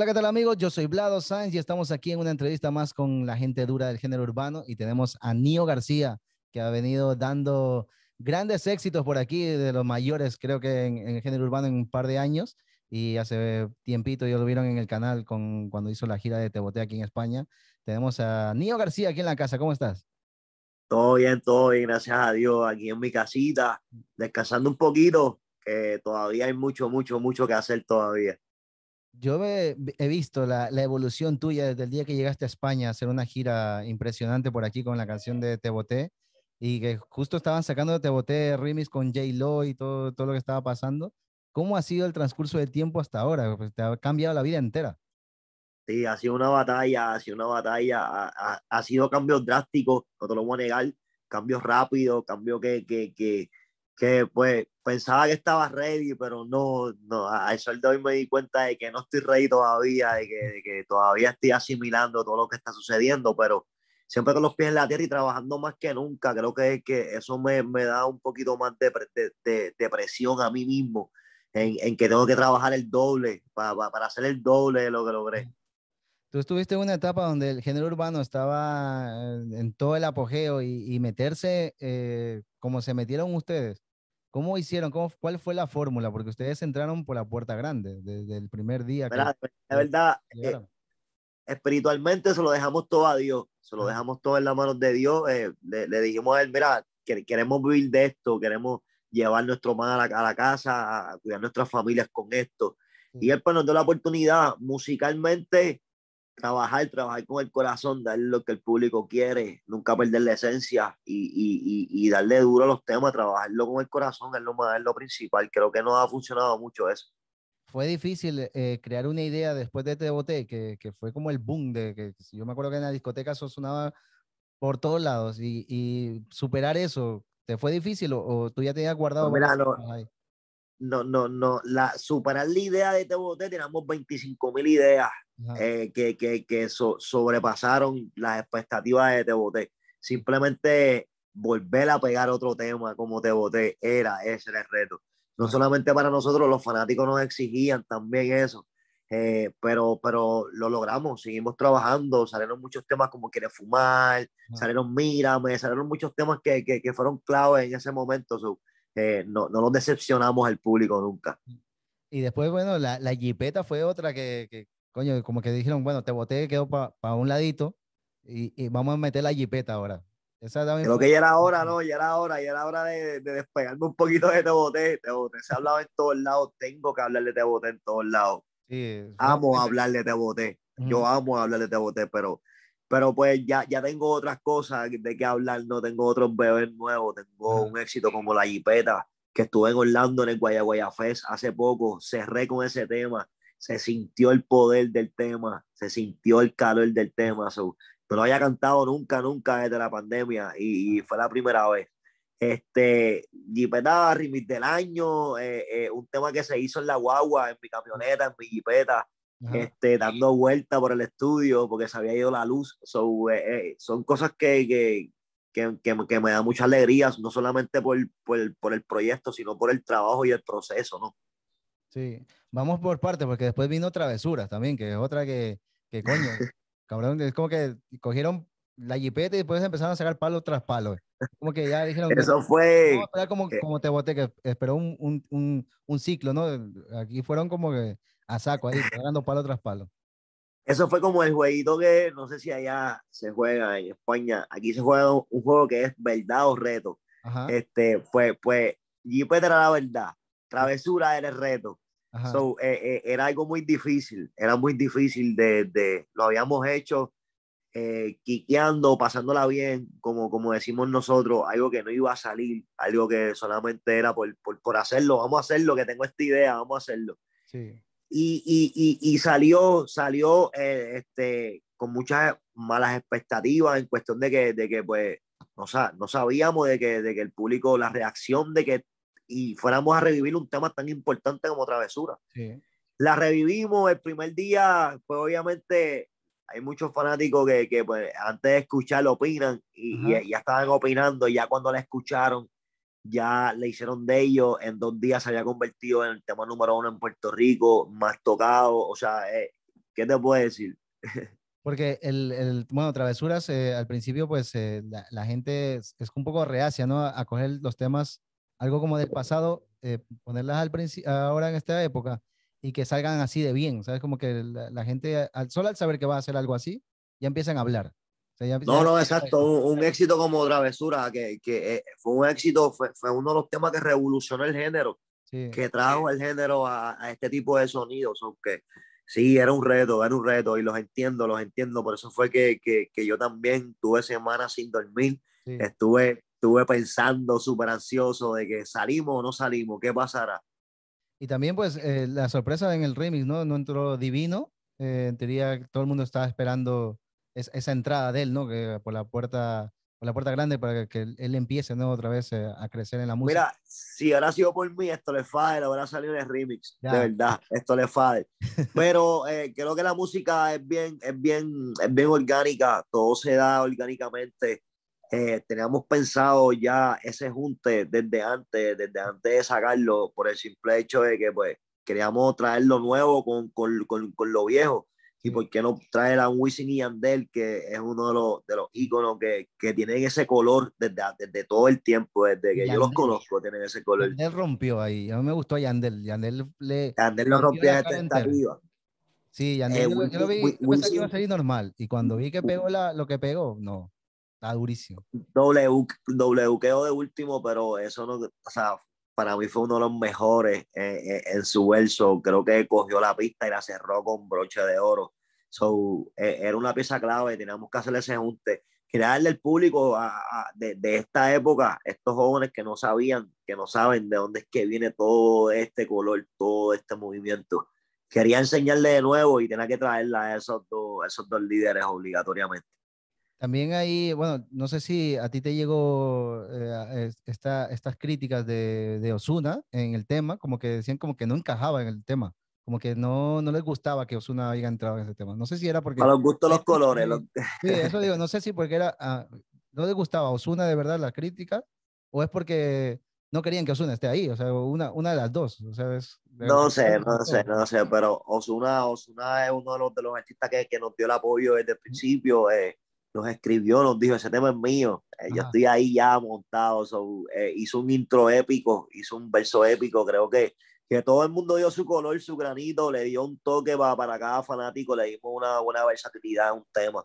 Hola, ¿qué tal amigos? Yo soy Vlado Sáenz y estamos aquí en una entrevista más con la gente dura del género urbano y tenemos a Nio García, que ha venido dando grandes éxitos por aquí, de los mayores creo que en, el género urbano en un par de años y hace tiempito ya lo vieron en el canal con, cuando hizo la gira de Teboté aquí en España. Tenemos a Nio García aquí en la casa, ¿cómo estás? Todo bien, todo bien, gracias a Dios, aquí en mi casita, descansando un poquito, que todavía hay mucho, mucho, mucho que hacer todavía. Yo he, visto la, evolución tuya desde el día que llegaste a España a hacer una gira impresionante por aquí con la canción de Te Boté y que justo estaban sacando de Te Boté remix con J-Lo y todo, lo que estaba pasando. ¿Cómo ha sido el transcurso del tiempo hasta ahora? Pues, te ha cambiado la vida entera. Sí, ha sido una batalla, ha sido una batalla, ha, sido cambios drásticos, no te lo voy a negar, cambios rápidos, cambios que, que, que, que pues pensaba que estaba ready, pero no, no, al sol de hoy me di cuenta de que no estoy ready todavía, de que, de que todavía estoy asimilando todo lo que está sucediendo, pero siempre con los pies en la tierra y trabajando más que nunca, creo que, que eso me, me da un poquito más de, presión a mí mismo, en, en, que tengo que trabajar el doble, para, para hacer el doble de lo que logré. Tú estuviste en una etapa donde el género urbano estaba eh, en todo el apogeo y, meterse eh, como se metieron ustedes ¿Cómo hicieron? ¿Cuál fue la fórmula? Porque ustedes entraron por la puerta grande desde el primer día. la verdad, eh, espiritualmente se lo dejamos todo a Dios, se lo dejamos todo en las manos de Dios. Eh, le, dijimos a él, mira, que, queremos vivir de esto, queremos llevar nuestro pan a la, casa, a cuidar nuestras familias con esto. Y él pues, nos dio la oportunidad musicalmente trabajar, trabajar con el corazón, dar lo que el público quiere, nunca perder la esencia y, y, y, darle duro a los temas, trabajarlo con el corazón es lo, más, lo principal. Creo que no ha funcionado mucho eso. Fue difícil eh, crear una idea después de Te este Boté, que, que, fue como el boom de que yo me acuerdo que en la discoteca eso sonaba por todos lados y, superar eso, ¿te fue difícil o, tú ya te tenías guardado? Pues no, mira, no, no, no, no, la, superar la idea de Te teníamos 25 mil ideas eh, que, que, que sobrepasaron las expectativas de Te Simplemente volver a pegar otro tema como Te era, ese el reto. No solamente para nosotros, los fanáticos nos exigían también eso, eh, pero, pero lo logramos, seguimos trabajando, salieron muchos temas como Quiere Fumar, salieron Mírame, salieron muchos temas que, que, que fueron claves en ese momento. So no, no nos decepcionamos al público nunca. Y después, bueno, la, la jipeta fue otra que, coño, como que dijeron, bueno, te boté, quedó para un ladito y, vamos a meter la jipeta ahora. Esa Creo que ya era hora, ¿no? Ya era hora, ya era hora de, despegarme un poquito de Te Boté. Te Boté se ha hablado en todos lados, tengo que hablarle de Te Boté en todos lados. Sí, amo hablarle de Te Boté. Yo amo hablarle de Te Boté, pero pero pues ya, ya tengo otras cosas de qué hablar, no tengo otro bebé nuevo, tengo un éxito como la jipeta que estuve en Orlando en el Guayaguaya Fest hace poco, cerré con ese tema, se sintió el poder del tema, se sintió el calor del tema, so, no había cantado nunca, nunca desde la pandemia y, fue la primera vez. Este, Yipeta, remix del año, eh, eh, un tema que se hizo en la guagua, en mi camioneta, en mi Yipeta, este, dando vuelta por el estudio porque se había ido la luz. Eh, eh, son cosas que, que, que, que, me da mucha alegría, no solamente por, por, el, por, el proyecto, sino por el trabajo y el proceso, ¿no? Sí, vamos por partes, porque después vino Travesuras también, que es otra que, que coño, cabrón, es como que cogieron la jipeta y después empezaron a sacar palo tras palo. Como que ya dijeron. Eso fue. como, como, te boté, que esperó un, un, un, un, ciclo, ¿no? Aquí fueron como que a saco ahí, jugando palo tras palo. Eso fue como el jueguito que no sé si allá se juega en España. Aquí se juega un, juego que es verdad o reto. Ajá. Este, pues, pues, puede era la verdad, travesura era el reto. So, eh, eh, era algo muy difícil, era muy difícil de, de lo habíamos hecho eh, quiqueando, pasándola bien, como, como decimos nosotros, algo que no iba a salir, algo que solamente era por, por, por hacerlo, vamos a hacerlo, que tengo esta idea, vamos a hacerlo. Sí y, y, y, y salió, salió eh, este, con muchas malas expectativas en cuestión de que, de que pues, no, no sabíamos de que, de que el público, la reacción de que y fuéramos a revivir un tema tan importante como Travesura. Sí. La revivimos el primer día, pues obviamente hay muchos fanáticos que, que pues, antes de escuchar lo opinan y, y, ya estaban opinando y ya cuando la escucharon ya le hicieron de ello en dos días se había convertido en el tema número uno en Puerto Rico, más tocado, o sea, eh, ¿qué te puedo decir? Porque el, el bueno, Travesuras eh, al principio, pues eh, la, gente es, un poco reacia, ¿no? A coger los temas, algo como del pasado, ponerlas al ahora en esta época y que salgan así de bien, ¿sabes? Como que la, gente, al, solo al saber que va a hacer algo así, ya empiezan a hablar no, no, exacto. Un, éxito como Travesura, que, que eh, fue un éxito, fue, uno de los temas que revolucionó el género, que trajo el género a, a este tipo de sonidos. Aunque sí, era un reto, era un reto, y los entiendo, los entiendo. Por eso fue que, que, que yo también tuve semanas sin dormir. Estuve, estuve pensando súper ansioso de que salimos o no salimos, qué pasará. Y también, pues, eh, la sorpresa en el remix, ¿no? No entró divino. Eh, en teoría, todo el mundo estaba esperando es, esa entrada de él, ¿no? Que por la puerta, por la puerta grande para que, él empiece ¿no? otra vez eh, a crecer en la música. Mira, si ahora sido por mí, esto le falla, ahora salido en el remix, de verdad, esto le fade. Pero eh, creo que la música es bien, es bien, es bien orgánica, todo se da orgánicamente. Eh, teníamos pensado ya ese junte desde antes, desde antes de sacarlo, por el simple hecho de que pues queríamos traer lo nuevo con, con lo viejo. ¿Y por qué no trae a Wisin y Yandel, que es uno de los, de los íconos que, que tienen ese color desde, desde todo el tiempo, desde que yo los conozco, tienen ese color? Yandel rompió ahí, a mí me gustó Yandel. Yandel, le, Yandel lo rompió desde tentativa. Sí, Yandel, eh, yo, lo vi, que iba a salir normal, y cuando vi que pegó la, lo que pegó, no, está durísimo. Doble buqueo de último, pero eso no, o sea, para mí fue uno de los mejores en su verso. Creo que cogió la pista y la cerró con broche de oro. So, e, era una pieza clave, teníamos que hacerle ese junte. Crearle darle al público de, de, esta época, estos jóvenes que no sabían, que no saben de dónde es que viene todo este color, todo este movimiento. Quería enseñarle de nuevo y tenía que traerla esos a esos dos líderes obligatoriamente. También ahí, bueno, no sé si a ti te llegó eh, esta, estas críticas de, Osuna en el tema, como que decían como que no encajaba en el tema, como que no, no les gustaba que Osuna haya entrado en ese tema. No sé si era porque... A los gustos los colores. Sí, eso digo, no sé si porque era, ah, no les gustaba a Osuna de verdad la crítica, o es porque no querían que Osuna esté ahí, o sea, una, una de las dos. O no sé, no sé, no sé, pero Osuna, es uno de los, de los artistas que, que nos dio el apoyo desde el principio. Eh, nos escribió, nos dijo, ese tema es mío, eh, yo estoy ahí ya montado, eh, hizo un intro épico, hizo un verso épico, creo que, que todo el mundo dio su color, su granito, le dio un toque para, para cada fanático, le dimos una buena versatilidad a un tema.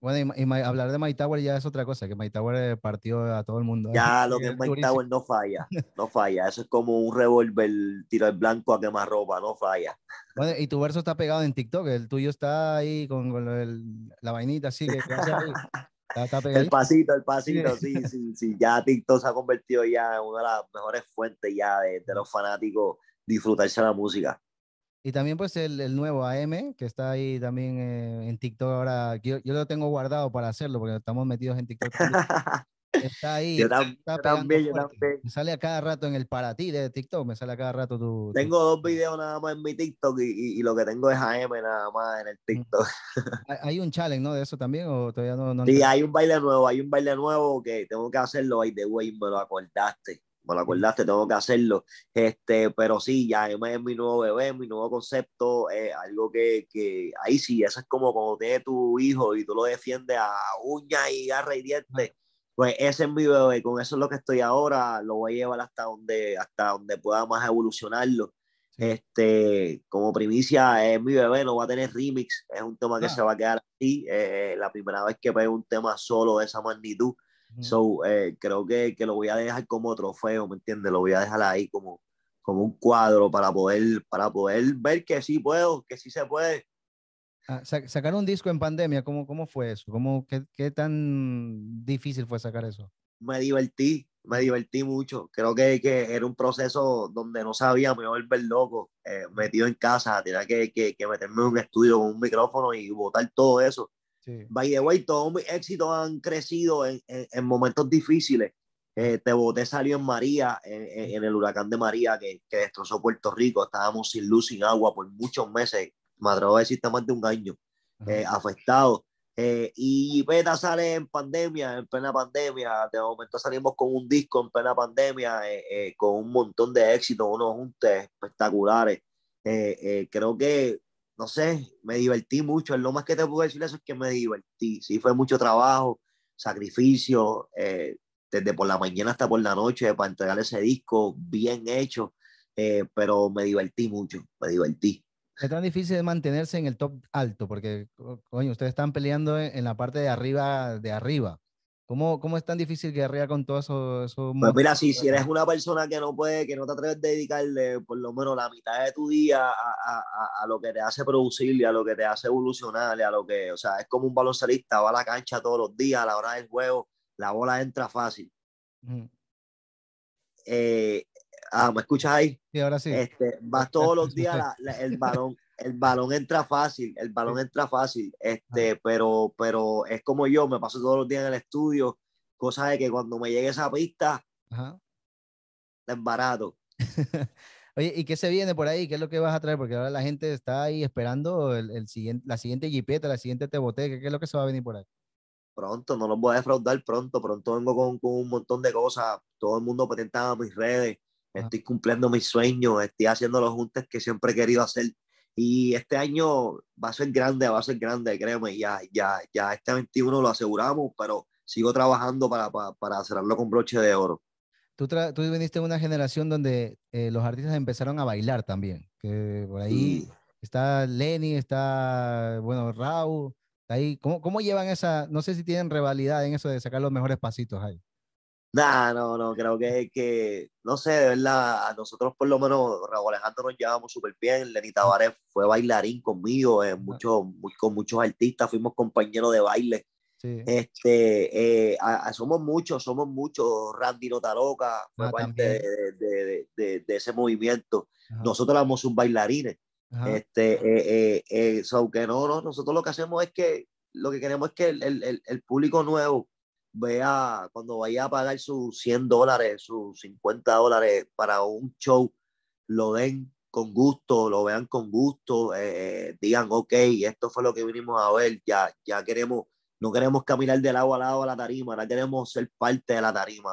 Bueno, y, hablar de My Tower ya es otra cosa, que My Tower partió a todo el mundo. Ya, lo que es, Tower no falla, no falla. Eso es como un revólver, tiro el blanco a quemar ropa, no falla. Bueno, y tu verso está pegado en TikTok, el tuyo está ahí con, la vainita así que, el pasito, el pasito, sí, sí, sí, Ya TikTok se ha convertido ya en una de las mejores fuentes ya de, de los fanáticos disfrutarse la música. Y también pues el, el, nuevo AM, que está ahí también eh, en TikTok ahora, yo, yo, lo tengo guardado para hacerlo porque estamos metidos en TikTok. está ahí. también, me sale a cada rato en el para ti de TikTok, me sale a cada rato tu... Tengo dos videos nada más en mi TikTok y, y, lo que tengo es AM nada más en el mm. TikTok. ¿Hay un challenge, no? De eso también o todavía no... sí, hay un baile nuevo, hay un baile nuevo que tengo que hacerlo, hay de way, me lo acordaste me pues, lo acordaste, tengo que hacerlo. Este, pero sí, ya es mi nuevo bebé, mi nuevo concepto, eh, algo que, que, ahí sí, eso es como cuando tienes tu hijo y tú lo defiendes a uña y garra y dientes. Pues ese es mi bebé, con eso es lo que estoy ahora, lo voy a llevar hasta donde, hasta donde pueda más evolucionarlo. Este, como primicia, es mi bebé, no va a tener remix, es un tema que ah. se va a quedar así. Eh, eh, la primera vez que ve un tema solo de esa magnitud, So, eh, creo que, que, lo voy a dejar como trofeo, ¿me entiendes? Lo voy a dejar ahí como, como un cuadro para poder, para poder ver que sí puedo, que sí se puede. Ah, sacar un disco en pandemia, ¿cómo, cómo fue eso? ¿Cómo, qué, qué, tan difícil fue sacar eso? Me divertí, me divertí mucho. Creo que, que era un proceso donde no sabía, me iba a volver loco, eh, metido en casa, tenía que, que, que meterme en un estudio con un micrófono y botar todo eso By the way, todos mis éxitos han crecido en, en, momentos difíciles. Eh, te boté salió en María, en, el huracán de María que, que, destrozó Puerto Rico. Estábamos sin luz, sin agua por muchos meses. Me atrevo a más de un año eh, afectados. Eh, y Peta sale en pandemia, en plena pandemia. De momento salimos con un disco en plena pandemia, eh, eh, con un montón de éxitos, unos juntes espectaculares. creo que no sé, me divertí mucho. Lo más que te puedo decir eso es que me divertí. Sí, fue mucho trabajo, sacrificio, eh, desde por la mañana hasta por la noche para entregar ese disco bien hecho, eh, pero me divertí mucho, me divertí. Es tan difícil mantenerse en el top alto, porque, coño, ustedes están peleando en la parte de arriba, de arriba. ¿Cómo, es tan difícil guerrear con todo eso? pues mira, si, si, eres una persona que no puede, que no te atreves a dedicarle por lo menos la mitad de tu día a, lo que te hace producir a lo que te hace evolucionar a lo que, o sea, es como un baloncelista, va a la cancha todos los días, a la hora del juego, la bola entra fácil. Eh, ah, ¿me escuchas ahí? Sí, ahora sí. Este, vas todos los días el balón, el balón entra fácil, el balón entra fácil, este, pero, pero es como yo, me paso todos los días en el estudio, cosa de que cuando me llegue esa pista, Ajá. la Oye, ¿y qué se viene por ahí? ¿Qué es lo que vas a traer? Porque ahora la gente está ahí esperando el, siguiente, la siguiente jipeta, la siguiente teboteca, ¿qué es lo que se va a venir por ahí? Pronto, no los voy a defraudar pronto, pronto vengo con, un montón de cosas, todo el mundo patentaba mis redes, estoy cumpliendo mis sueños, estoy haciendo los juntes que siempre he querido hacer y este año va a ser grande, va a ser grande, créeme, ya, ya, ya este 21 lo aseguramos, pero sigo trabajando para, para, para cerrarlo con broche de oro. Tú, tú viniste de una generación donde eh, los artistas empezaron a bailar también, que por ahí está Lenny, está, bueno, Raúl, ahí, ¿Cómo, ¿cómo llevan esa, no sé si tienen rivalidad en eso de sacar los mejores pasitos ahí? no no, no, creo que, que, no sé, de verdad, nosotros por lo menos, Raúl Alejandro nos llevamos súper bien, Lenny Tavares fue bailarín conmigo, eh, con muchos artistas, fuimos compañeros de baile. Este, eh, somos muchos, somos muchos, Randy Notaroca fue ah, parte de, ese movimiento. Nosotros éramos un bailarines. Este, eh, no, no, nosotros lo que hacemos es que, lo que queremos es que el, el público nuevo vea, cuando vaya a pagar sus 100 dólares, sus 50 dólares para un show, lo den con gusto, lo vean con gusto, eh, eh, digan, ok, esto fue lo que vinimos a ver, ya, ya queremos, no queremos caminar del lado a lado a la tarima, no queremos ser parte de la tarima.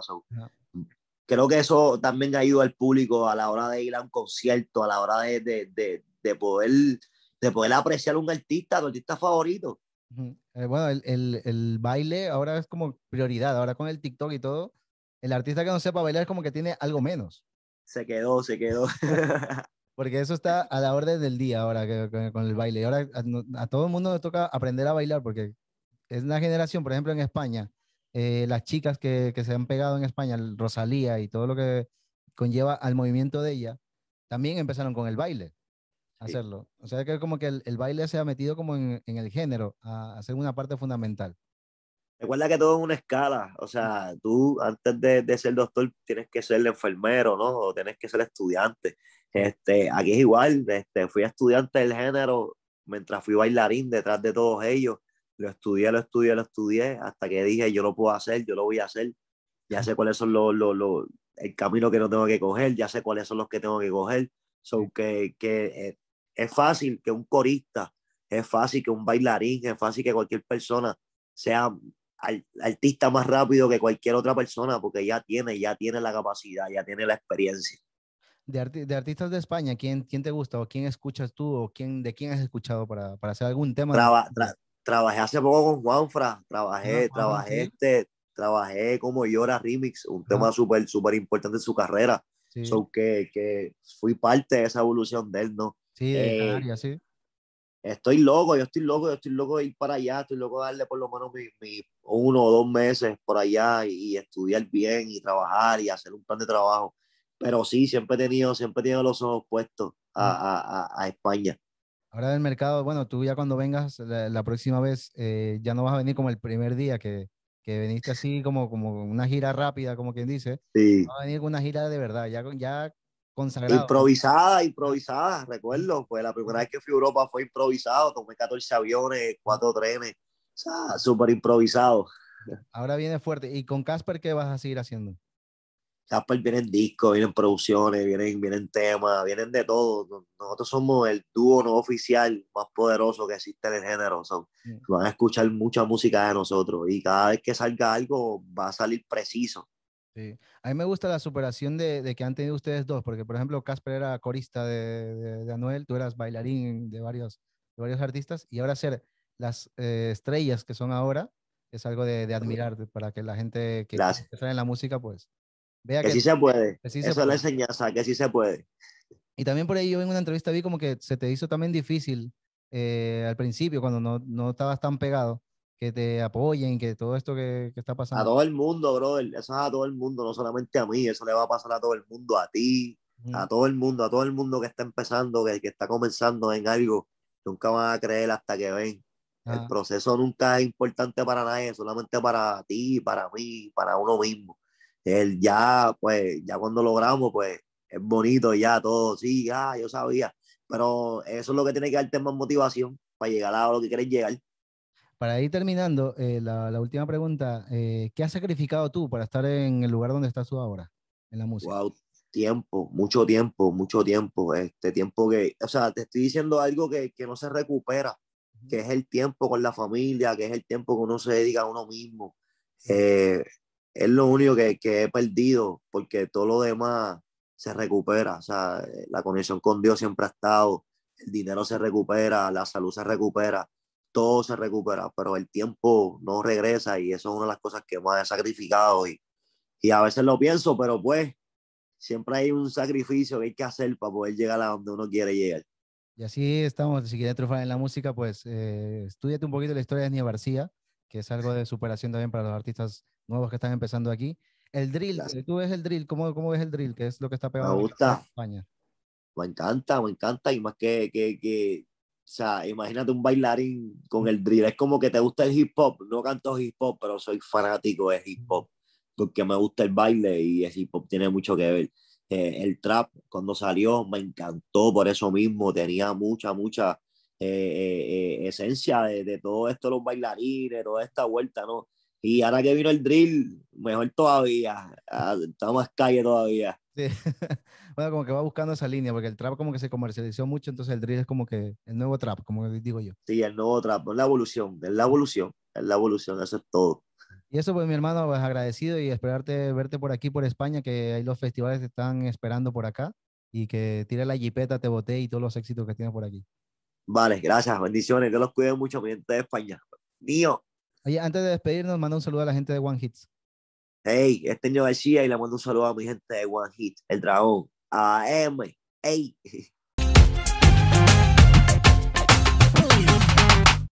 Creo que eso también ha ido al público a la hora de ir a un concierto, a la hora de, de, de, de poder, de poder apreciar a un artista, a tu artista favorito. Eh, bueno, el, baile ahora es como prioridad, ahora con el TikTok y todo, el artista que no sepa bailar es como que tiene algo menos. Se quedó, se quedó. Porque eso está a la orden del día ahora con el baile. ahora a, todo el mundo nos toca aprender a bailar porque es una generación, por ejemplo, en España, eh, las chicas que se han pegado en España, Rosalía y todo lo que conlleva al movimiento de ella, también empezaron con el baile hacerlo. O sea, que como que el, baile se ha metido como en, el género, a hacer una parte fundamental. Recuerda que todo es una escala, o sea, tú antes de, de ser doctor tienes que ser el enfermero, ¿no? O tienes que ser estudiante. Este, aquí es igual, este, fui estudiante del género mientras fui bailarín detrás de todos ellos. Lo estudié, lo estudié, lo estudié, hasta que dije, yo lo puedo hacer, yo lo voy a hacer. Ya sé cuáles son los, los, el camino que no tengo que coger, ya sé cuáles son los que tengo que coger. son que, que eh, es fácil que un corista, es fácil que un bailarín, es fácil que cualquier persona sea artista más rápido que cualquier otra persona porque ya tiene, ya tiene la capacidad, ya tiene la experiencia. De, artistas de España, ¿quién, ¿quién te gusta o quién escuchas tú o quién, de quién has escuchado para, para hacer algún tema? trabajé hace poco con Juanfra, trabajé, ah, ah, trabajé este, trabajé como Llora Remix, un ah. tema súper, súper importante en su carrera. que fui parte de esa evolución de él, ¿no? Sí, de eh, Canarias, sí. Estoy loco, yo estoy loco, yo estoy loco de ir para allá, estoy loco de darle por lo menos mi, mi uno o dos meses por allá y, estudiar bien y trabajar y hacer un plan de trabajo. Pero sí, siempre he tenido, siempre he tenido los ojos puestos a, mm. a, a, a España. Ahora del mercado, bueno, tú ya cuando vengas la, próxima vez, eh, ya no vas a venir como el primer día que, que viniste así como, como una gira rápida, como quien dice. Sí. Vas a venir con una gira de verdad, ya, ya Improvisada, improvisada, recuerdo. Pues la primera vez que fui a Europa fue improvisado, tomé 14 aviones, 4 trenes, o sea, súper improvisado. Ahora viene fuerte. ¿Y con Casper qué vas a seguir haciendo? Casper vienen discos, vienen producciones, vienen, vienen temas, vienen de todo. Nosotros somos el dúo no oficial más poderoso que existe en el género. Son, mm. Van a escuchar mucha música de nosotros y cada vez que salga algo va a salir preciso. A mí me gusta la superación de, que han tenido ustedes dos, porque por ejemplo Casper era corista de, Anuel, tú eras bailarín de varios, varios artistas, y ahora ser las eh, estrellas que son ahora es algo de, admirar para que la gente que está en la música pues vea que, que sí se puede. Eso es la enseñanza, que sí se puede. Y también por ahí yo en una entrevista vi como que se te hizo también difícil eh, al principio, cuando no, no estabas tan pegado, que te apoyen, que todo esto que, está pasando. A todo el mundo, brother. Eso es a todo el mundo, no solamente a mí. Eso le va a pasar a todo el mundo, a ti, a todo el mundo, a todo el mundo que está empezando, que, está comenzando en algo. Nunca van a creer hasta que ven. El ah. proceso nunca es importante para nadie, solamente para ti, para mí, para uno mismo. El ya, pues, ya cuando logramos, pues, es bonito ya todo. Sí, ya, yo sabía. Pero eso es lo que tiene que darte más motivación para llegar a lo que quieres llegar. Para ir terminando, eh, la, última pregunta, eh, ¿qué has sacrificado tú para estar en el lugar donde estás tú ahora, en la música? Wow, tiempo, mucho tiempo, mucho tiempo, este tiempo que, o sea, te estoy diciendo algo que, que no se recupera, que es el tiempo con la familia, que es el tiempo que uno se dedica a uno mismo. Eh, es lo único que, que he perdido, porque todo lo demás se recupera, o sea, la conexión con Dios siempre ha estado, el dinero se recupera, la salud se recupera, todo se recupera, pero el tiempo no regresa y eso es una de las cosas que más he sacrificado y, y a veces lo pienso, pero pues siempre hay un sacrificio que hay que hacer para poder llegar a donde uno quiere llegar. Y así estamos, si quieres triunfar en la música, pues eh, estudiate un poquito la historia de Nia García, que es algo de superación también para los artistas nuevos que están empezando aquí. El drill, tú ves el drill, ¿cómo, cómo ves el drill? ¿Qué es lo que está pegando me gusta. España? Me encanta, me encanta, y más que, que o sea, imagínate un bailarín con el drill. Es como que te gusta el hip hop. No canto hip hop, pero soy fanático de hip hop. Porque me gusta el baile y el hip hop tiene mucho que ver. Eh, el trap, cuando salió, me encantó por eso mismo. Tenía mucha, mucha eh, eh, esencia de, todo esto, los bailarines, toda esta vuelta, ¿no? Y ahora que vino el drill, mejor todavía. Ah, estamos más calle todavía. Este, bueno, como que va buscando esa línea, porque el trap como que se comercializó mucho, entonces el drill es como que el nuevo trap, como digo yo. Sí, el nuevo trap, la evolución, la evolución, la evolución, eso es todo. Y eso pues mi hermano, es pues, agradecido y esperarte verte por aquí, por España, que hay los festivales que están esperando por acá y que tire la jipeta, te boté y todos los éxitos que tienes por aquí. Vale, gracias, bendiciones, que los cuide mucho, mi gente de España. Mío. Oye, antes de despedirnos, manda un saludo a la gente de One Hits. Hey, este niño decía y le mando un saludo a mi gente de One Hit, el dragón, Am, hey.